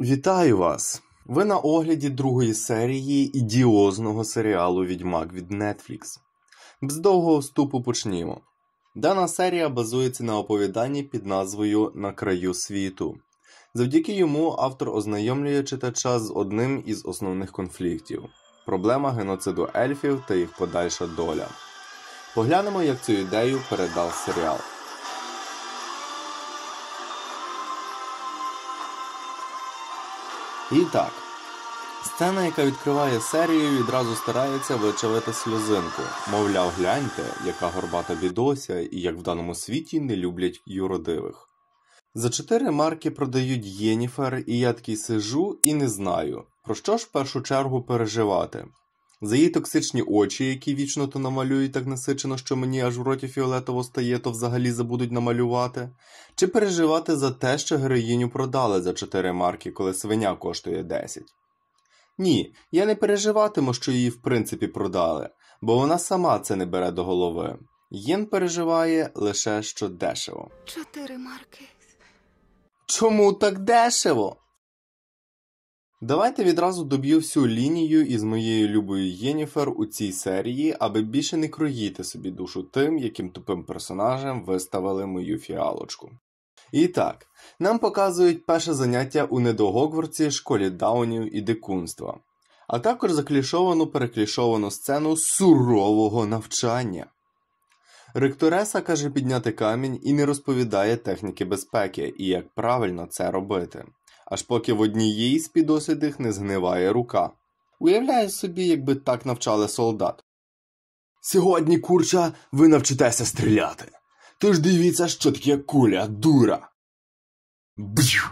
Вітаю вас! Ви на огляді другої серії ідіозного серіалу Відьмак від Netflix. З довгого вступу почнімо. Дана серія базується на оповіданні під назвою На краю світу. Завдяки йому автор ознайомлює читача з одним із основних конфліктів проблема геноциду ельфів та їх подальша доля. Поглянемо, як цю ідею передав серіал. І так, сцена, яка відкриває серію, відразу старається вичавити сльозинку. Мовляв, гляньте, яка горбата бідося, і як в даному світі не люблять юродивих. За чотири марки продають Єніфер, і я такий сижу і не знаю, про що ж в першу чергу переживати. За її токсичні очі, які вічно то намалюють так насичено, що мені аж в роті фіолетово стає, то взагалі забудуть намалювати, чи переживати за те, що героїню продали за 4 марки, коли свиня коштує 10. Ні, я не переживатиму, що її в принципі продали, бо вона сама це не бере до голови. Єн переживає лише що дешево. Чотири марки. Чому так дешево? Давайте відразу доб'ю всю лінію із моєю любою Єніфер у цій серії, аби більше не кроїти собі душу тим, яким тупим персонажем виставили мою фіалочку. І так, нам показують перше заняття у недогогворці школі даунів і дикунства, а також заклішовану переклішовану сцену сурового навчання. Ректореса каже підняти камінь і не розповідає техніки безпеки і як правильно це робити аж поки в однієї з підосвідних не згниває рука. Уявляю собі, якби так навчали солдат. Сьогодні, курча, ви навчитеся стріляти. Тож дивіться, що таке куля дура. Б'ю.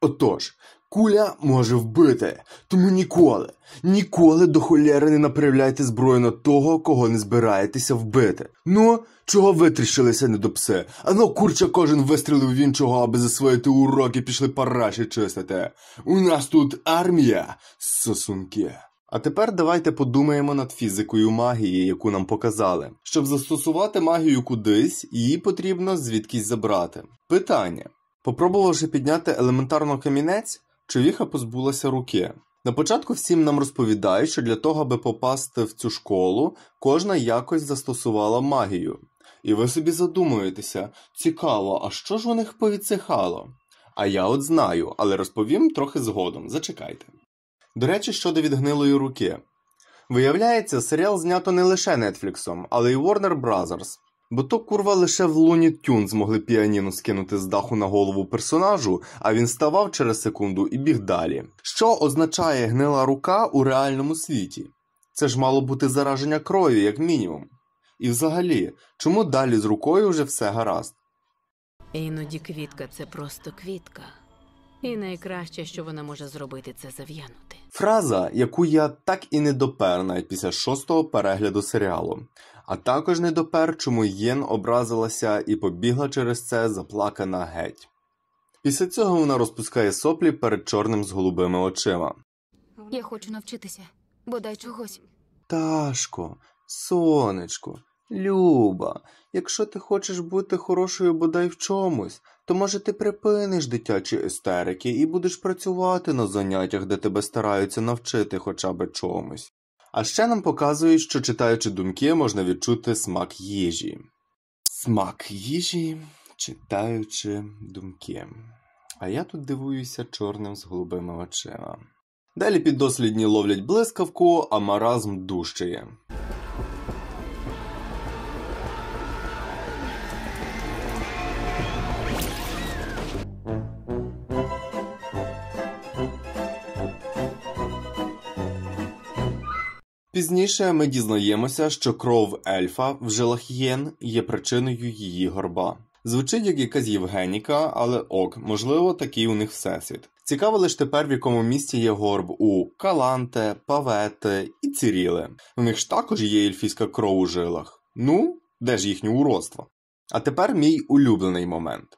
Отож, Куля може вбити, тому ніколи, ніколи до холєри не направляйте зброю на того, кого не збираєтеся вбити. Ну, чого витріщилися не до недопси? Ано, ну, курча, кожен вистрілив в іншого, аби засвоїти уроки, пішли параші чистити. У нас тут армія сосунки. А тепер давайте подумаємо над фізикою магії, яку нам показали. Щоб застосувати магію кудись, її потрібно звідкись забрати. Питання. Попробувавши підняти елементарно камінець, Човіха позбулася руки. На початку всім нам розповідають, що для того, аби попасти в цю школу, кожна якось застосувала магію. І ви собі задумуєтеся, цікаво, а що ж у них повідсихало? А я от знаю, але розповім трохи згодом. Зачекайте. До речі, щодо відгнилої руки. Виявляється, серіал знято не лише Нетфліксом, але й Warner Brothers. Бо то курва лише в Луні Тюн змогли піаніно скинути з даху на голову персонажу, а він ставав через секунду і біг далі. Що означає гнила рука у реальному світі? Це ж мало бути зараження крові, як мінімум. І взагалі, чому далі з рукою вже все гаразд? Іноді квітка це просто квітка, і найкраще, що вона може зробити, це зав'янути. Фраза, яку я так і не допер навіть після шостого перегляду серіалу. А також не допер, чому Єн образилася і побігла через це заплакана геть. Після цього вона розпускає соплі перед чорним з голубими очима. Я хочу навчитися, бодай чогось. Ташко, сонечко, люба. Якщо ти хочеш бути хорошою бодай в чомусь, то може ти припиниш дитячі істерики і будеш працювати на заняттях, де тебе стараються навчити хоча б чомусь. А ще нам показують, що читаючи думки, можна відчути смак їжі. Смак їжі, читаючи думки. А я тут дивуюся чорним з голубими очима. Далі піддослідні ловлять блискавку, а маразм дужчає. Пізніше ми дізнаємося, що кров ельфа в жилах Єн є причиною її горба. Звучить як якась Євгеніка, але ок, можливо, такий у них всесвіт. Цікаво лише тепер, в якому місці є горб у Каланте, Павете і Ціріле. У них ж також є ельфійська кров у жилах. Ну, де ж їхнє уродство? А тепер мій улюблений момент.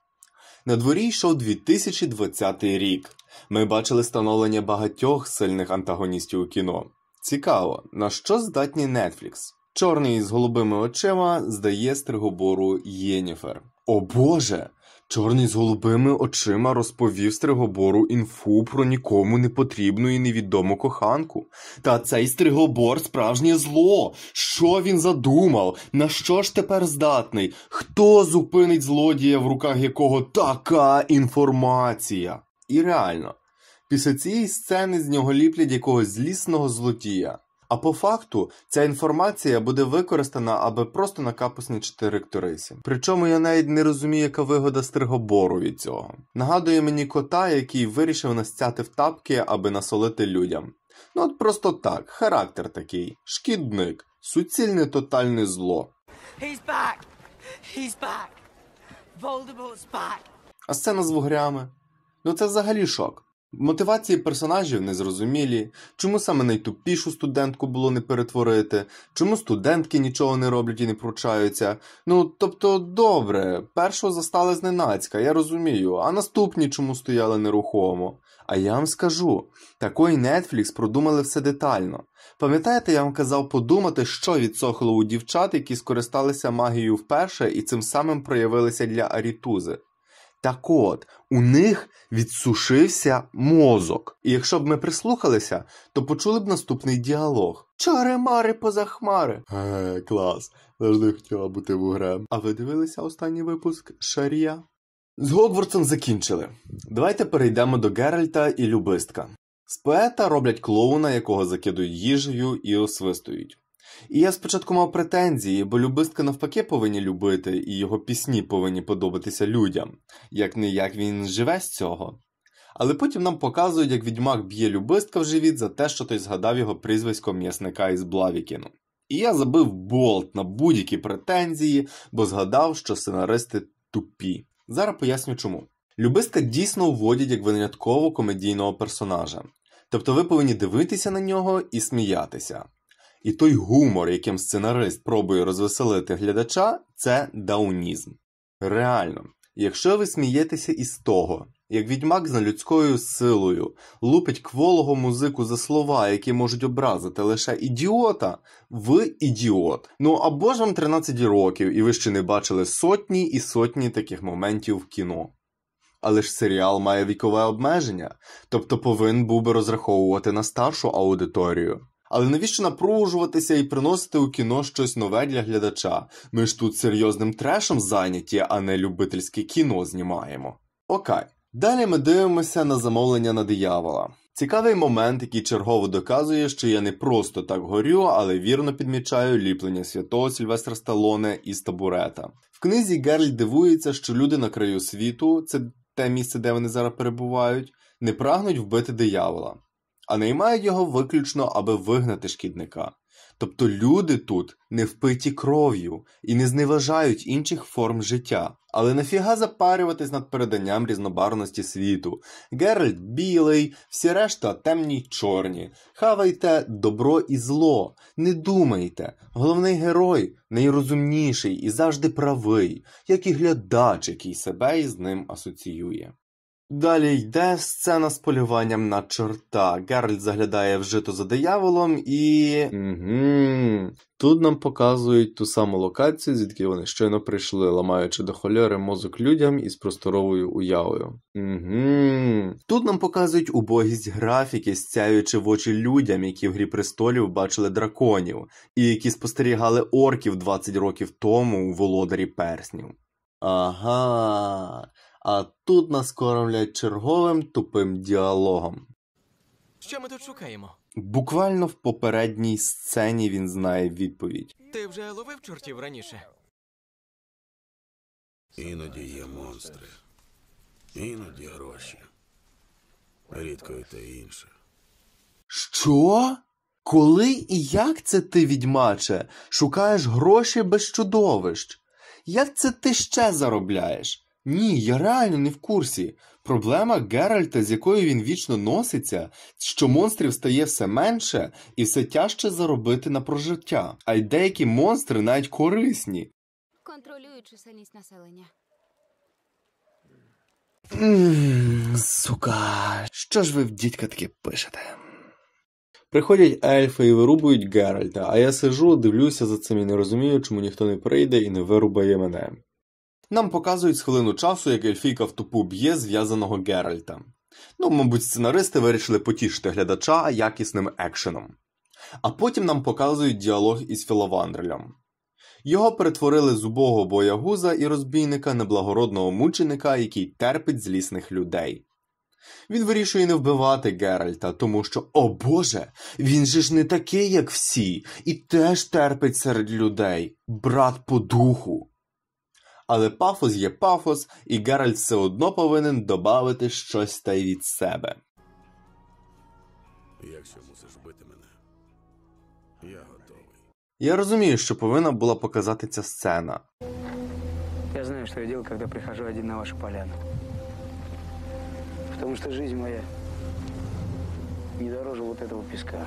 На дворі йшов 2020 рік. Ми бачили становлення багатьох сильних антагоністів у кіно. Цікаво, на що здатні Netflix? Чорний з голубими очима здає Стригобору Єніфер. О Боже! Чорний з голубими очима розповів Стригобору інфу про нікому не потрібну і невідому коханку. Та цей Стригобор справжнє зло. Що він задумав? На що ж тепер здатний? Хто зупинить злодія, в руках якого така інформація? І реально. Після цієї сцени з нього ліплять якогось злісного злотія. А по факту ця інформація буде використана, аби просто накапусничити ректорисі. Причому я навіть не розумію, яка вигода Стригобору від цього. Нагадує мені кота, який вирішив настяти в тапки, аби насолити людям. Ну от просто так, характер такий, шкідник, суцільне тотальне зло. He's back! He's back! Voldemort's back! А сцена з вугрями. Ну це взагалі шок. Мотивації персонажів незрозумілі, чому саме найтупішу студентку було не перетворити, чому студентки нічого не роблять і не пручаються. Ну тобто, добре, першого застали зненацька, я розумію, а наступні чому стояли нерухомо. А я вам скажу, такої Netflix продумали все детально. Пам'ятаєте, я вам казав подумати, що відсохло у дівчат, які скористалися магією вперше і цим самим проявилися для арітузи. Так от, у них відсушився мозок. І якщо б ми прислухалися, то почули б наступний діалог. Чари-мари поза хмари. Е, клас. Завжди хотіла бути вугрем. А ви дивилися останній випуск Шарія? З Гогвартсом закінчили. Давайте перейдемо до Геральта і Любистка. З поета роблять клоуна, якого закидують їжею і освистують. І я спочатку мав претензії, бо любистка навпаки повинні любити, і його пісні повинні подобатися людям, як не як він живе з цього. Але потім нам показують, як відьмак б'є любистка в живіт за те, що той згадав його прізвисько м'ясника із Блавікіну. І я забив болт на будь-які претензії, бо згадав, що сценаристи тупі. Зараз поясню чому. Любистка дійсно вводять як винятково комедійного персонажа. Тобто ви повинні дивитися на нього і сміятися. І той гумор, яким сценарист пробує розвеселити глядача, це даунізм. Реально, якщо ви смієтеся із того, як відьмак з людською силою лупить кволого музику за слова, які можуть образити лише ідіота, ви ідіот. Ну або ж вам 13 років, і ви ще не бачили сотні і сотні таких моментів в кіно. Але ж серіал має вікове обмеження, тобто повинен був би розраховувати на старшу аудиторію. Але навіщо напружуватися і приносити у кіно щось нове для глядача? Ми ж тут серйозним трешем зайняті, а не любительське кіно знімаємо. Окей. Далі ми дивимося на замовлення на диявола. Цікавий момент, який чергово доказує, що я не просто так горю, але вірно підмічаю ліплення святого Сільвестра Сталоне із табурета. В книзі Герль дивується, що люди на краю світу, це те місце, де вони зараз перебувають, не прагнуть вбити диявола а наймають його виключно, аби вигнати шкідника. Тобто люди тут не впиті кров'ю і не зневажають інших форм життя. Але нафіга запарюватись над переданням різнобарності світу. Геральт білий, всі решта темні й чорні. Хавайте добро і зло, не думайте. Головний герой найрозумніший і завжди правий, як і глядач, який себе із ним асоціює. Далі йде сцена з полюванням на чорта. Геральт заглядає в жито за дияволом і. Тут нам показують ту саму локацію, звідки вони щойно прийшли, ламаючи до хольори мозок людям із просторовою уявою. Тут нам показують убогість графіки, стяючи в очі людям, які в грі престолів бачили драконів, і які спостерігали орків 20 років тому у володарі перснів. Ага. А тут нас кормлять черговим тупим діалогом. Що ми тут шукаємо? Буквально в попередній сцені він знає відповідь. Ти вже ловив чортів раніше? Іноді є монстри, іноді гроші, рідко і те інше. Що? Коли і як це ти, відьмаче, шукаєш гроші без чудовищ? Як це ти ще заробляєш? Ні, я реально не в курсі. Проблема Геральта, з якою він вічно носиться, що монстрів стає все менше і все тяжче заробити на прожиття, а й деякі монстри навіть корисні. Контролюю чисельність населення. сука, що ж ви в дідька таке пишете? Приходять ельфи і вирубують Геральта, а я сижу, дивлюся за цим і не розумію, чому ніхто не прийде і не вирубає мене. Нам показують з часу, як Ельфійка в тупу б'є зв'язаного Геральта. Ну, мабуть, сценаристи вирішили потішити глядача якісним екшеном. А потім нам показують діалог із Філавандрелем. Його перетворили з убого боягуза і розбійника неблагородного мученика, який терпить злісних людей. Він вирішує не вбивати Геральта, тому що, о Боже, він же ж не такий, як всі, і теж терпить серед людей, брат по духу але пафос є пафос, і Геральт все одно повинен додати щось та й від себе. Якщо мусиш бити мене, я готовий. Я розумію, що повинна була показати ця сцена. Я знаю, що я роблю, коли прихожу один на вашу поляну. Тому що життя моя не дороже вот этого піска.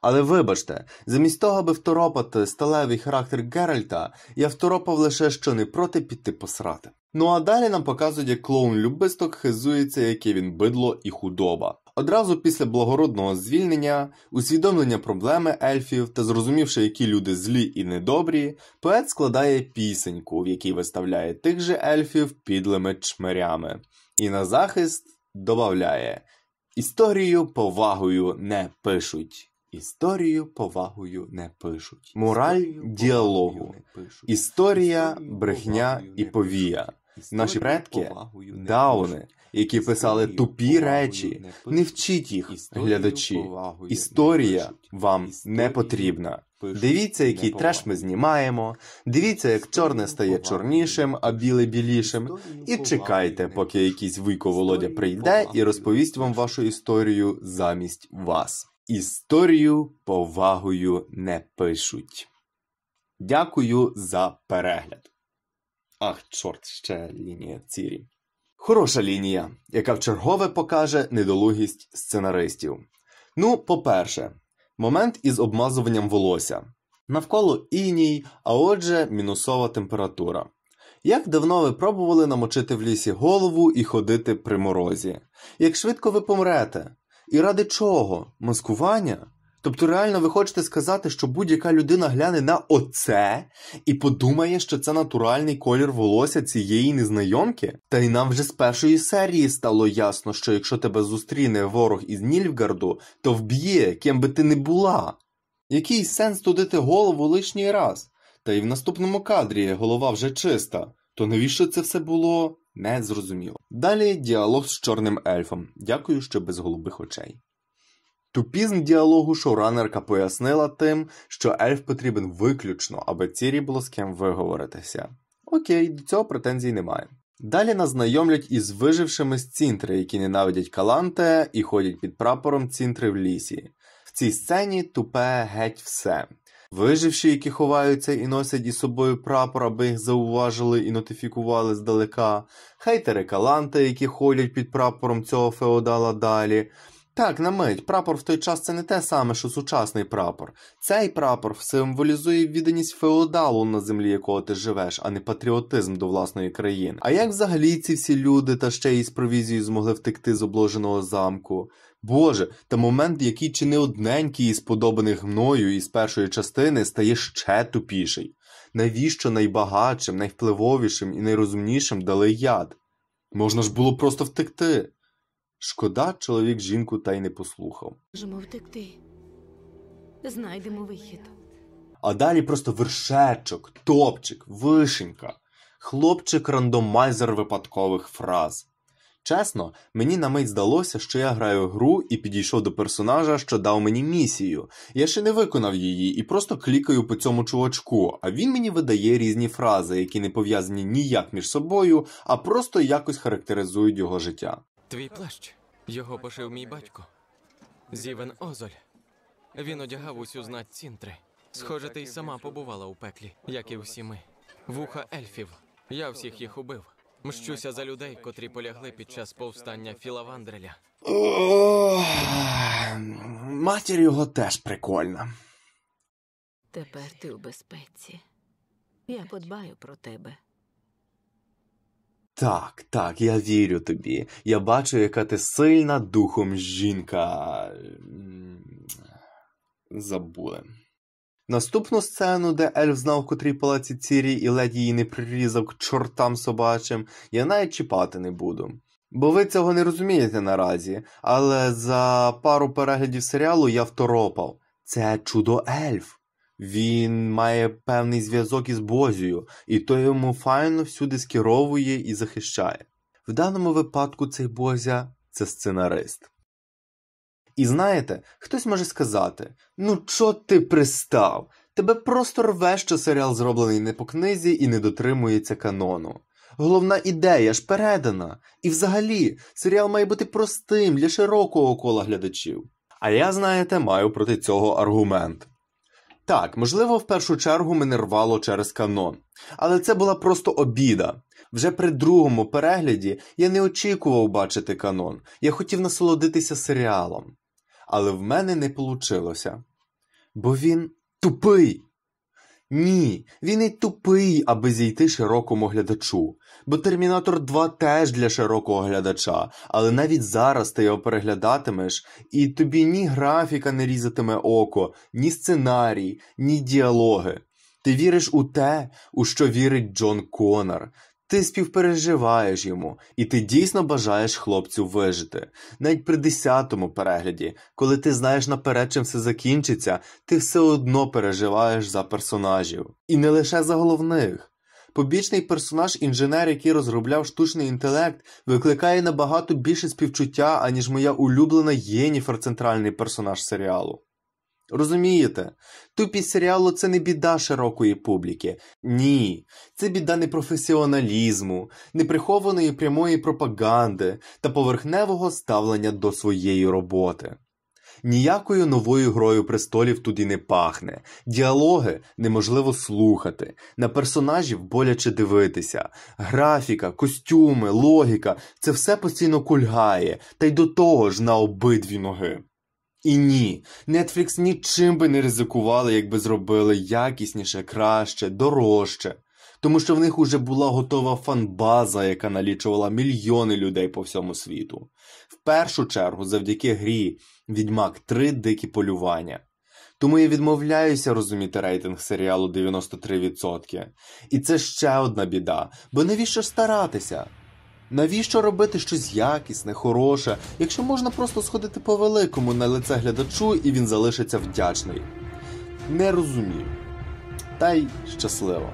Але вибачте, замість того, аби второпати сталевий характер Геральта, я второпав лише що не проти піти посрати. Ну а далі нам показують, як клоун любисток хизується, яке він бидло і худоба. Одразу після благородного звільнення, усвідомлення проблеми ельфів та зрозумівши, які люди злі і недобрі, поет складає пісеньку, в якій виставляє тих же ельфів підлими чмирями. І на захист додає: історію повагою не пишуть. Історію повагою не пишуть. Мораль діалогу. Історія, брехня і повія. Наші предки дауни, які писали тупі речі. Не вчіть їх, глядачі. Історія вам не потрібна. Дивіться, який треш ми знімаємо. Дивіться, як чорне стає чорнішим, а біле білішим. І чекайте, поки якийсь Вийко Володя прийде і розповість вам вашу історію замість вас. Історію повагою не пишуть. Дякую за перегляд. Ах, чорт, ще лінія цірі. Хороша лінія, яка в чергове покаже недолугість сценаристів. Ну, по-перше, момент із обмазуванням волосся. Навколо іній, а отже, мінусова температура. Як давно ви пробували намочити в лісі голову і ходити при морозі? Як швидко ви помрете? І ради чого? Маскування? Тобто, реально, ви хочете сказати, що будь-яка людина гляне на оце і подумає, що це натуральний колір волосся цієї незнайомки? Та й нам вже з першої серії стало ясно, що якщо тебе зустріне ворог із Нільфгарду, то вб'є, ким би ти не була. Який сенс тудити голову лишній раз? Та й в наступному кадрі голова вже чиста. То навіщо це все було? не зрозуміло. Далі діалог з чорним ельфом. Дякую, що без голубих очей. Тупізм діалогу шоуранерка пояснила тим, що ельф потрібен виключно, аби Цірі було з ким виговоритися. Окей, до цього претензій немає. Далі нас знайомлять із вижившими з цінтри, які ненавидять Каланте і ходять під прапором цінтри в лісі. В цій сцені тупе геть все. Виживші, які ховаються і носять із собою прапор, аби їх зауважили і нотифікували здалека, хейтери каланти, які ходять під прапором цього феодала далі. Так, на мить, прапор в той час це не те саме, що сучасний прапор. Цей прапор символізує відданість феодалу, на землі якого ти живеш, а не патріотизм до власної країни. А як взагалі ці всі люди та ще й з провізією змогли втекти з обложеного замку? Боже, та момент, який чи не одненький із подобаних мною із першої частини стає ще тупіший. Навіщо найбагатшим, найвпливовішим і найрозумнішим дали яд? Можна ж було просто втекти. Шкода, чоловік жінку та й не послухав. Можемо втекти, знайдемо вихід. А далі просто вершечок, топчик, вишенька, хлопчик рандомайзер випадкових фраз. Чесно, мені на мить здалося, що я граю гру і підійшов до персонажа, що дав мені місію. Я ще не виконав її і просто клікаю по цьому чувачку, а він мені видає різні фрази, які не пов'язані ніяк між собою, а просто якось характеризують його життя. Твій плащ його пошив мій батько Зівен Озоль. Він одягав усю знать цінтри. Схоже, ти й сама побувала у пеклі, як і всі ми. Вуха ельфів. Я всіх їх убив. Мщуся за людей, котрі полягли під час повстання Філа Вандреля. Матір його теж прикольна. Тепер ти у безпеці. Я подбаю про тебе. Так, так, я вірю тобі. Я бачу, яка ти сильна духом жінка. Забули. Наступну сцену, де Ельф знав, котрій палаці цірі і ледь її не прирізав к чортам собачим, я навіть чіпати не буду. Бо ви цього не розумієте наразі, але за пару переглядів серіалу я второпав. Це чудо ельф. Він має певний зв'язок із Бозію, і то йому файно всюди скеровує і захищає. В даному випадку цей Бозя це сценарист. І знаєте, хтось може сказати: ну чо ти пристав? Тебе просто рве, що серіал зроблений не по книзі і не дотримується канону. Головна ідея ж передана. І взагалі, серіал має бути простим для широкого кола глядачів. А я, знаєте, маю проти цього аргумент. Так, можливо, в першу чергу мене рвало через канон, але це була просто обіда. Вже при другому перегляді я не очікував бачити канон, я хотів насолодитися серіалом але в мене не вийшло. Бо він тупий. Ні, він і тупий, аби зійти широкому глядачу. Бо Термінатор 2 теж для широкого глядача, але навіть зараз ти його переглядатимеш, і тобі ні графіка не різатиме око, ні сценарій, ні діалоги. Ти віриш у те, у що вірить Джон Конор. Ти співпереживаєш йому, і ти дійсно бажаєш хлопцю вижити. Навіть при десятому перегляді, коли ти знаєш наперед, чим все закінчиться, ти все одно переживаєш за персонажів. І не лише за головних. Побічний персонаж інженер, який розробляв штучний інтелект, викликає набагато більше співчуття, аніж моя улюблена Єніфер, центральний персонаж серіалу. Розумієте? Тупість серіалу це не біда широкої публіки. Ні, це біда непрофесіоналізму, неприхованої прямої пропаганди та поверхневого ставлення до своєї роботи. Ніякою новою грою престолів тут і не пахне, діалоги неможливо слухати, на персонажів боляче дивитися. Графіка, костюми, логіка це все постійно кульгає, та й до того ж на обидві ноги. І ні, Netflix нічим би не ризикували, якби зробили якісніше, краще, дорожче, тому що в них уже була готова фанбаза, яка налічувала мільйони людей по всьому світу. В першу чергу, завдяки грі Відьмак 3 дикі полювання. Тому я відмовляюся розуміти рейтинг серіалу 93%. І це ще одна біда, бо навіщо старатися? Навіщо робити щось якісне, хороше, якщо можна просто сходити по великому на лице глядачу і він залишиться вдячний? Не розумію. Та й щасливо.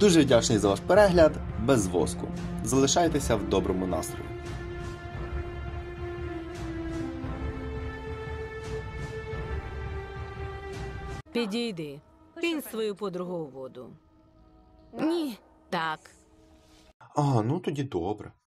Дуже вдячний за ваш перегляд без воску. Залишайтеся в доброму настрої. Підійди. Кинь свою подругу у воду. Ні. Так. А, ну тоді добре.